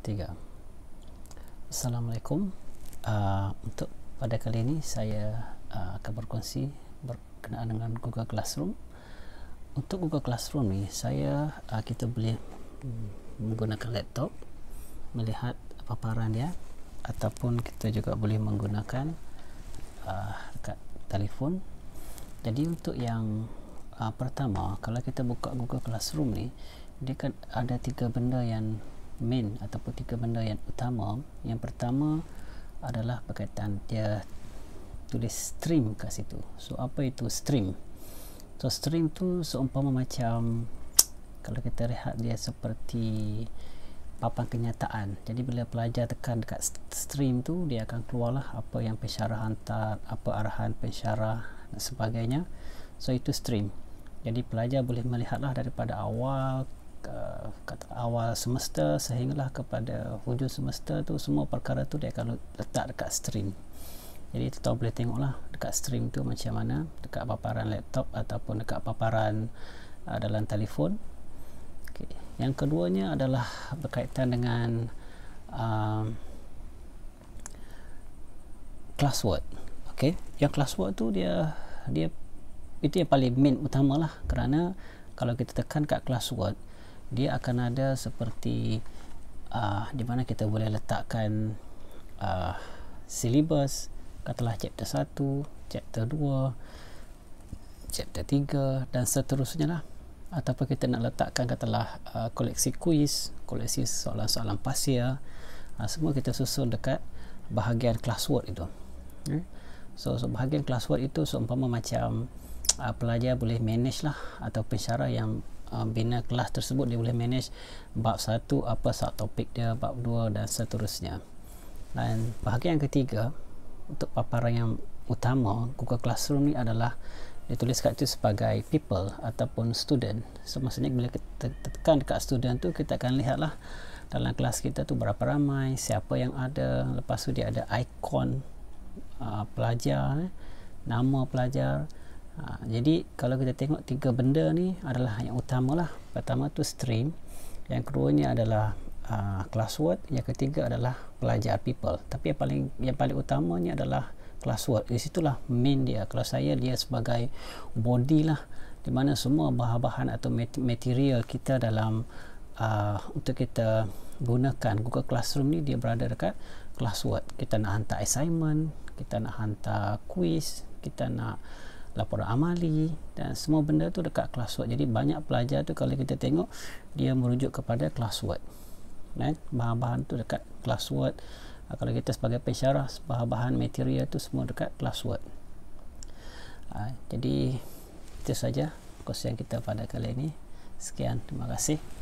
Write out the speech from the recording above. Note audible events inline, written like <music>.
tiga. Assalamualaikum. Uh, untuk pada kali ini saya uh, akan berkongsi berkenaan dengan Google Classroom. Untuk Google Classroom ni saya uh, kita boleh menggunakan laptop melihat paparan dia ataupun kita juga boleh menggunakan uh, dekat telefon. Jadi untuk yang uh, pertama kalau kita buka Google Classroom ni dia kan ada tiga benda yang main ataupun tiga benda yang utama yang pertama adalah berkaitan dia tulis stream kat situ so apa itu stream so stream tu seumpama macam <tsk> kalau kita rehat dia seperti papan kenyataan jadi bila pelajar tekan dekat stream tu dia akan keluarlah apa yang pensyarah hantar apa arahan pensyarah dan sebagainya so itu stream jadi pelajar boleh melihatlah daripada awal kata awal semester, sehinggalah kepada hujung semester tu semua perkara tu dia akan letak dekat stream jadi tuan boleh tengok lah dekat stream tu macam mana dekat paparan laptop ataupun dekat paparan uh, dalam telefon okay. yang keduanya adalah berkaitan dengan uh, um, word. ok yang class word tu dia dia itu yang paling main utamalah kerana kalau kita tekan kat classword dia akan ada seperti uh, di mana kita boleh letakkan uh, silibus katalah chapter 1 chapter 2 chapter 3 dan seterusnya lah ataupun kita nak letakkan katalah uh, koleksi kuis koleksi soalan-soalan pasir uh, semua kita susun dekat bahagian classwork itu ya. so, so bahagian classwork itu seumpama macam uh, pelajar boleh manage lah atau pensyarah yang uh, ah, bina kelas tersebut dia boleh manage bab satu apa topik dia bab dua dan seterusnya dan bahagian ketiga untuk paparan yang utama Google Classroom ni adalah dia tulis kat tu sebagai people ataupun student so maksudnya bila kita tekan dekat student tu kita akan lihat lah dalam kelas kita tu berapa ramai siapa yang ada lepas tu dia ada ikon uh, ah, pelajar eh, nama pelajar Ha, jadi kalau kita tengok tiga benda ni adalah yang utamalah. Pertama tu stream, yang kedua ni adalah uh, ha, classword, yang ketiga adalah pelajar people. Tapi yang paling yang paling utamanya adalah classword. Di situlah main dia. Kalau saya dia sebagai body lah di mana semua bahan-bahan atau material kita dalam uh, untuk kita gunakan Google Classroom ni dia berada dekat classword. Kita nak hantar assignment, kita nak hantar quiz, kita nak laporan amali dan semua benda tu dekat classwork jadi banyak pelajar tu kalau kita tengok dia merujuk kepada classwork kan? right? bahan-bahan tu dekat classwork uh, ah, kalau kita sebagai pensyarah bahan-bahan material tu semua dekat classwork uh, ah, jadi itu saja kursi yang kita pada kali ini sekian terima kasih